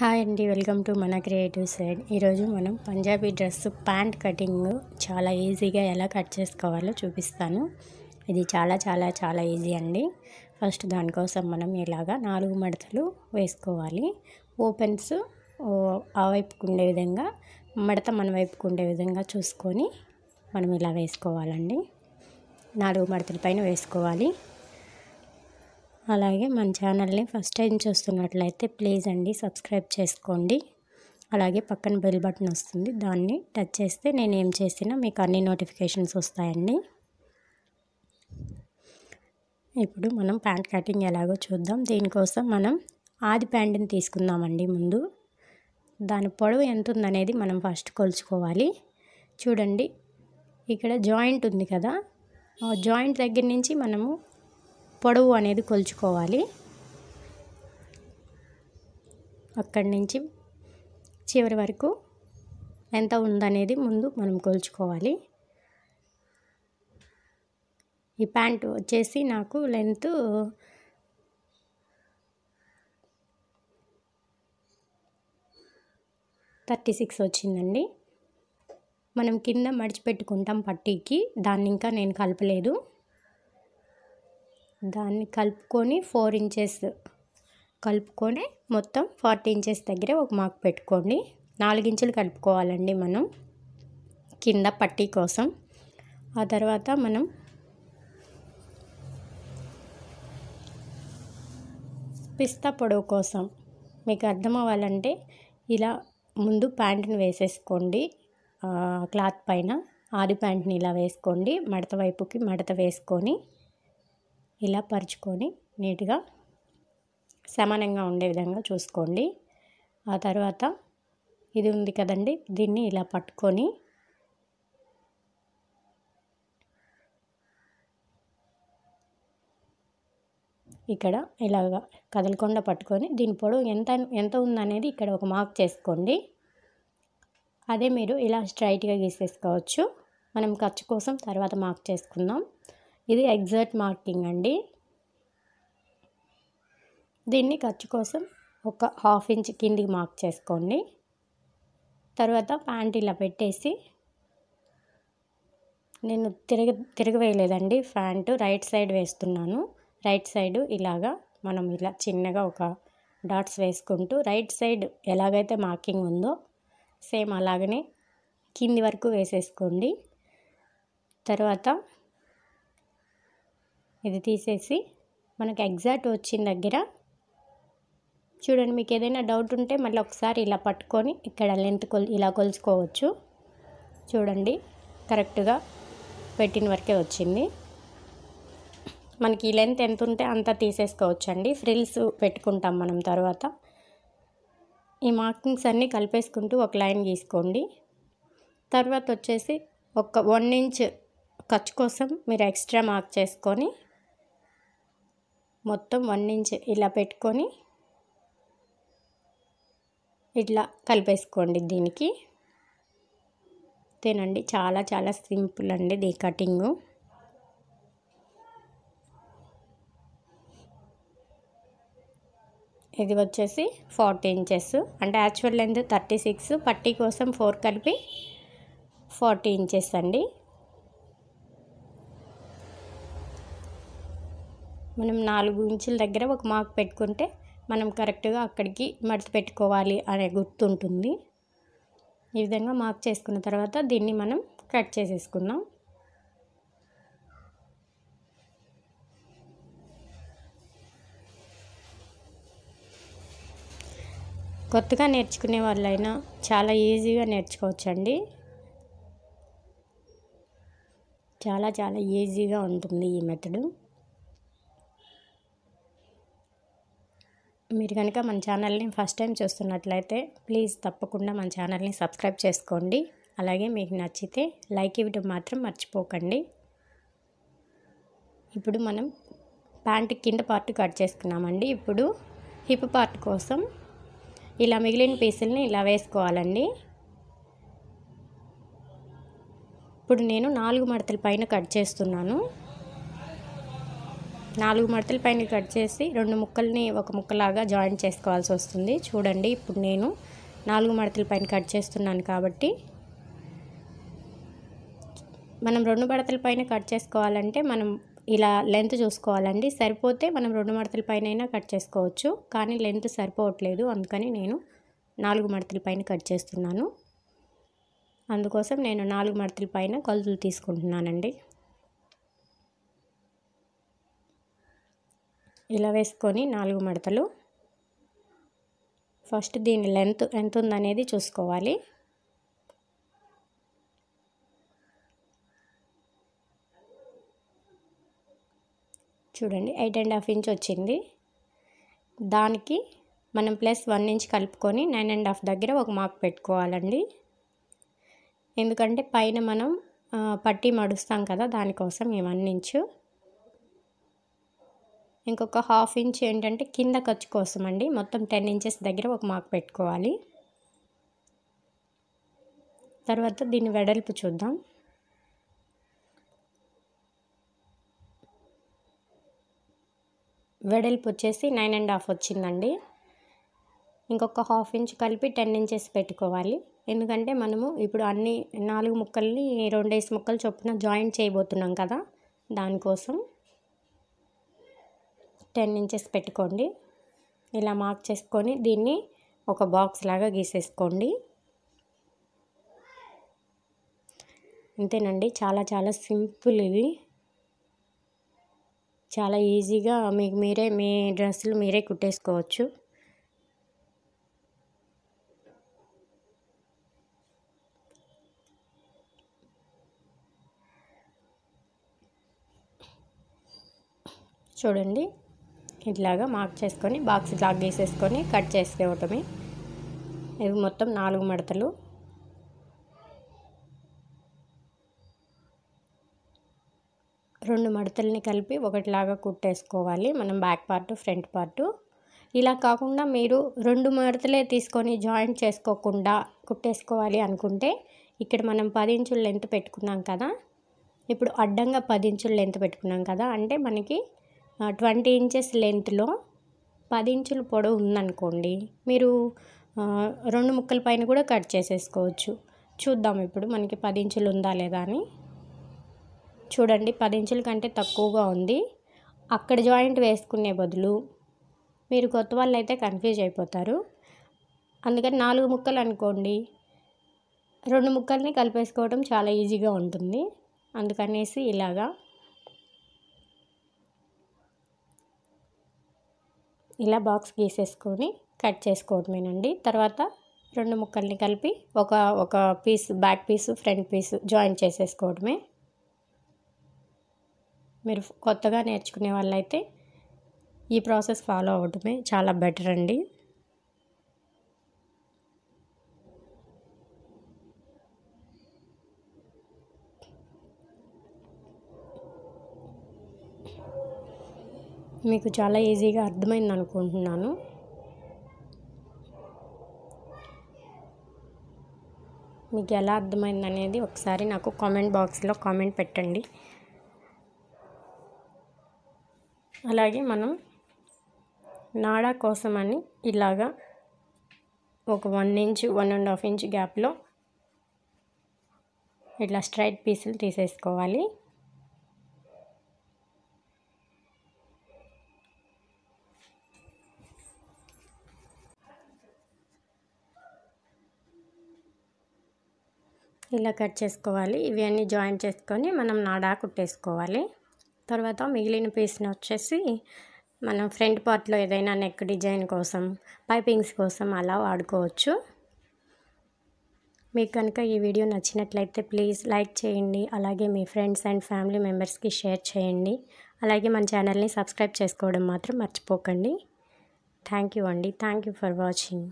hi అండి welcome to మన creative side ఈరోజు మనం పంజాబీ డ్రెస్ ప్యాంట్ కటింగ్ చాలా ఈజీగా ఎలా కట్ చేసుకోవాలో చూపిస్తాను ఇది చాలా చాలా చాలా ఈజీ అండి ఫస్ట్ దానికోసం మనం ఇలాగా నాలుగు మడతలు వేసుకోవాలి ఓపెన్స్ ఆ వైపుకు ఉండే విధంగా మడత మన వైపుకు ఉండే విధంగా చూసుకొని మనం ఇలా వేసుకోవాలండి నాలుగు మడతల పైన వేసుకోవాలి అలాగే మన ఛానల్ని ఫస్ట్ టైం చూస్తున్నట్లయితే ప్లీజ్ అండి సబ్స్క్రైబ్ చేసుకోండి అలాగే పక్కన బెల్ బటన్ వస్తుంది దాన్ని టచ్ చేస్తే నేను ఏం చేసినా మీకు అన్ని నోటిఫికేషన్స్ వస్తాయండి ఇప్పుడు మనం ప్యాంట్ కటింగ్ ఎలాగో చూద్దాం దీనికోసం మనం ఆది ప్యాంట్ని తీసుకుందామండి ముందు దాని పొడవు ఎంత ఉందనేది మనం ఫస్ట్ కొలుచుకోవాలి చూడండి ఇక్కడ జాయింట్ ఉంది కదా జాయింట్ దగ్గర నుంచి మనము పొడవు అనేది కొలుచుకోవాలి అక్కడి నుంచి చివరి వరకు ఎంత ఉందనేది ముందు మనం కొలుచుకోవాలి ఈ ప్యాంటు వచ్చేసి నాకు లెంత్ థర్టీ సిక్స్ వచ్చిందండి మనం కింద మడిచిపెట్టుకుంటాం పట్టీకి దాన్ని ఇంకా నేను కలపలేదు దాన్ని కలుపుకొని ఫోర్ ఇంచెస్ కలుపుకొని మొత్తం ఫార్టీ ఇంచెస్ దగ్గరే ఒక మార్క్ పెట్టుకోండి నాలుగించులు కలుపుకోవాలండి మనం కింద పట్టీ కోసం ఆ తర్వాత మనం పిస్తా పొడవు కోసం మీకు అర్థం అవ్వాలంటే ఇలా ముందు ప్యాంట్ని వేసేసుకోండి క్లాత్ పైన ఆది ప్యాంట్ని ఇలా వేసుకోండి మడత వైపుకి మడత వేసుకొని ఇలా పరుచుకొని నీట్గా సమానంగా ఉండే విధంగా చూసుకోండి ఆ తర్వాత ఇది ఉంది కదండి దీన్ని ఇలా పట్టుకొని ఇక్కడ ఇలాగ కదలకుండా పట్టుకొని దీని పొడవు ఎంత ఎంత ఉందనేది ఇక్కడ ఒక మార్క్ చేసుకోండి అదే మీరు ఇలా స్ట్రైట్గా గీసేసుకోవచ్చు మనం ఖర్చు కోసం తర్వాత మార్క్ చేసుకుందాం ఇది ఎగ్జాక్ట్ మార్కింగ్ అండి దీన్ని ఖర్చు కోసం ఒక హాఫ్ ఇంచ్ కిందికి మార్క్ చేసుకోండి తర్వాత ప్యాంట్ ఇలా పెట్టేసి నేను తిరగ తిరగవేయలేదండి ప్యాంటు రైట్ సైడ్ వేస్తున్నాను రైట్ సైడ్ ఇలాగా మనం ఇలా చిన్నగా ఒక డాట్స్ వేసుకుంటూ రైట్ సైడ్ ఎలాగైతే మార్కింగ్ ఉందో సేమ్ అలాగనే కింది వరకు వేసేసుకోండి తర్వాత ఇది తీసేసి మనకు ఎగ్జాక్ట్ వచ్చిన దగ్గర చూడండి మీకు ఏదైనా డౌట్ ఉంటే మళ్ళీ ఒకసారి ఇలా పట్టుకొని ఇక్కడ లెంత్ కొల్ ఇలా కొలుచుకోవచ్చు చూడండి కరెక్ట్గా పెట్టిన వరకే వచ్చింది మనకి ఈ లెంత్ ఎంత ఉంటే అంత తీసేసుకోవచ్చండి ఫ్రిల్స్ పెట్టుకుంటాం మనం తర్వాత ఈ మార్కింగ్స్ అన్నీ కలిపేసుకుంటూ ఒక లైన్ గీసుకోండి తర్వాత వచ్చేసి ఒక వన్ ఇంచ్ ఖర్చు కోసం మీరు ఎక్స్ట్రా మార్క్ చేసుకొని మొత్తం వన్ ఇంచ్ ఇలా పెట్టుకొని ఇట్లా కలిపేసుకోండి దీనికి తినండి చాలా చాలా సింపుల్ అండి దీ కటింగు ఇది వచ్చేసి ఫార్టీ ఇంచెస్ అంటే యాక్చువల్ లెంత్ థర్టీ సిక్స్ పట్టీ కోసం ఫోర్ కలిపి ఫార్టీ ఇంచెస్ అండి మనం నాలుగు ఇంచుల దగ్గర ఒక మార్క్ పెట్టుకుంటే మనం కరెక్ట్గా అక్కడికి మడత పెట్టుకోవాలి అనే గుర్తుంటుంది ఈ విధంగా మార్క్ చేసుకున్న తర్వాత దీన్ని మనం కట్ చేసేసుకుందాం కొత్తగా నేర్చుకునే వాళ్ళైనా చాలా ఈజీగా నేర్చుకోవచ్చండి చాలా చాలా ఈజీగా ఉంటుంది ఈ మెథడు మీరు కనుక మన ఛానల్ని ఫస్ట్ టైం చూస్తున్నట్లయితే ప్లీజ్ తప్పకుండా మన ఛానల్ని సబ్స్క్రైబ్ చేసుకోండి అలాగే మీకు నచ్చితే లైక్ ఇవ్వడం మాత్రం మర్చిపోకండి ఇప్పుడు మనం ప్యాంట్ కింద పార్ట్ కట్ చేసుకున్నామండి ఇప్పుడు హిప్ పార్ట్ కోసం ఇలా మిగిలిన పీసుల్ని ఇలా వేసుకోవాలండి ఇప్పుడు నేను నాలుగు మడతల పైన కట్ చేస్తున్నాను నాలుగు మడతల పైన కట్ చేసి రెండు ముక్కల్ని ఒక ముక్కలాగా జాయిన్ చేసుకోవాల్సి వస్తుంది చూడండి ఇప్పుడు నేను నాలుగు మడతల పైన కట్ చేస్తున్నాను కాబట్టి మనం రెండు మడతల పైన కట్ చేసుకోవాలంటే మనం ఇలా లెంత్ చూసుకోవాలండి సరిపోతే మనం రెండు మడతల పైన కట్ చేసుకోవచ్చు కానీ లెంత్ సరిపోవట్లేదు అందుకని నేను నాలుగు మడతల పైన కట్ చేస్తున్నాను అందుకోసం నేను నాలుగు మడతల పైన కొలుతులు తీసుకుంటున్నానండి ఇలా వేసుకొని నాలుగు మడతలు ఫస్ట్ దీని లెంత్ ఎంత ఉందనేది చూసుకోవాలి చూడండి ఎయిట్ అండ్ హాఫ్ ఇంచ్ వచ్చింది దానికి మనం ప్లస్ వన్ ఇంచ్ కలుపుకొని నైన్ అండ్ హాఫ్ దగ్గర ఒక మార్క్ పెట్టుకోవాలండి ఎందుకంటే పైన మనం పట్టి మడుస్తాం కదా దానికోసం ఈ వన్ ఇంచు ఇంకొక హాఫ్ ఇంచ్ ఏంటంటే కింద ఖర్చు కోసం అండి మొత్తం టెన్ ఇంచెస్ దగ్గర ఒక మార్క్ పెట్టుకోవాలి తర్వాత దీన్ని వెడల్పు చూద్దాం వెడల్పు వచ్చేసి నైన్ అండ్ హాఫ్ వచ్చిందండి ఇంకొక హాఫ్ ఇంచ్ కలిపి టెన్ ఇంచెస్ పెట్టుకోవాలి ఎందుకంటే మనము ఇప్పుడు అన్ని నాలుగు ముక్కల్ని రెండేసి ముక్కలు చొప్పున జాయింట్ చేయబోతున్నాం కదా దానికోసం టెన్ ఇంచెస్ పెట్టుకోండి ఇలా మార్క్ చేసుకొని దీన్ని ఒక బాక్స్ లాగా గీసేసుకోండి అంతేనండి చాలా చాలా సింపుల్ ఇవి చాలా ఈజీగా మీకు మీరే మీ డ్రెస్సులు మీరే కుట్టేసుకోవచ్చు చూడండి ఇట్లాగా మార్క్ చేసుకొని బాక్స్ లాక్ చేసేసుకొని కట్ చేసుకోవటమే ఇవి మొత్తం నాలుగు మడతలు రెండు మడతల్ని కలిపి ఒకటిలాగా కుట్టేసుకోవాలి మనం బ్యాక్ పార్ట్ ఫ్రంట్ పార్టు ఇలా కాకుండా మీరు రెండు మడతలే తీసుకొని జాయింట్ చేసుకోకుండా కుట్టేసుకోవాలి అనుకుంటే ఇక్కడ మనం పది ఇంచుల లెంత్ పెట్టుకున్నాం కదా ఇప్పుడు అడ్డంగా పది ఇంచుల లెంత్ పెట్టుకున్నాం కదా అంటే మనకి ట్వంటీ ఇంచెస్ లెంత్లో పది ఇంచుల పొడవు ఉందనుకోండి మీరు రెండు ముక్కల పైన కూడా కట్ చేసేసుకోవచ్చు చూద్దాం ఇప్పుడు మనకి పది ఇంచులు ఉందా లేదా అని చూడండి పది ఇంచుల కంటే తక్కువగా ఉంది అక్కడ జాయింట్ వేసుకునే బదులు మీరు కొత్త వాళ్ళు అయితే కన్ఫ్యూజ్ అయిపోతారు అందుకని నాలుగు ముక్కలు అనుకోండి రెండు ముక్కల్ని కలిపేసుకోవడం చాలా ఈజీగా ఉంటుంది అందుకనేసి ఇలాగా ఇలా బాక్స్ గీసేసుకొని కట్ చేసుకోవటమేనండి తర్వాత రెండు ముక్కల్ని కలిపి ఒక ఒక piece back piece front piece join చేసేసుకోవడమే మీరు కొత్తగా నేర్చుకునే వాళ్ళైతే ఈ ప్రాసెస్ ఫాలో అవ్వటమే చాలా బెటర్ అండి మీకు చాలా ఈజీగా అర్థమైంది అనుకుంటున్నాను మీకు ఎలా అర్థమైంది అనేది ఒకసారి నాకు కామెంట్ బాక్స్లో కామెంట్ పెట్టండి అలాగే మనం నాడా కోసం అని ఇలాగా ఒక one inch one and half inch గ్యాప్లో ఇట్లా స్ట్రైట్ పీసులు తీసేసుకోవాలి ఇలా కట్ చేసుకోవాలి ఇవి అన్నీ జాయిన్ చేసుకొని మనం నాడా కుట్టేసుకోవాలి తర్వాత మిగిలిన పీస్ని వచ్చేసి మనం ఫ్రంట్ పార్ట్లో ఏదైనా నెక్ డిజైన్ కోసం పైపింగ్స్ కోసం అలా వాడుకోవచ్చు మీకు కనుక ఈ వీడియో నచ్చినట్లయితే ప్లీజ్ లైక్ చేయండి అలాగే మీ ఫ్రెండ్స్ అండ్ ఫ్యామిలీ మెంబర్స్కి షేర్ చేయండి అలాగే మన ఛానల్ని సబ్స్క్రైబ్ చేసుకోవడం మాత్రం మర్చిపోకండి థ్యాంక్ యూ అండి థ్యాంక్ యూ ఫర్ వాచింగ్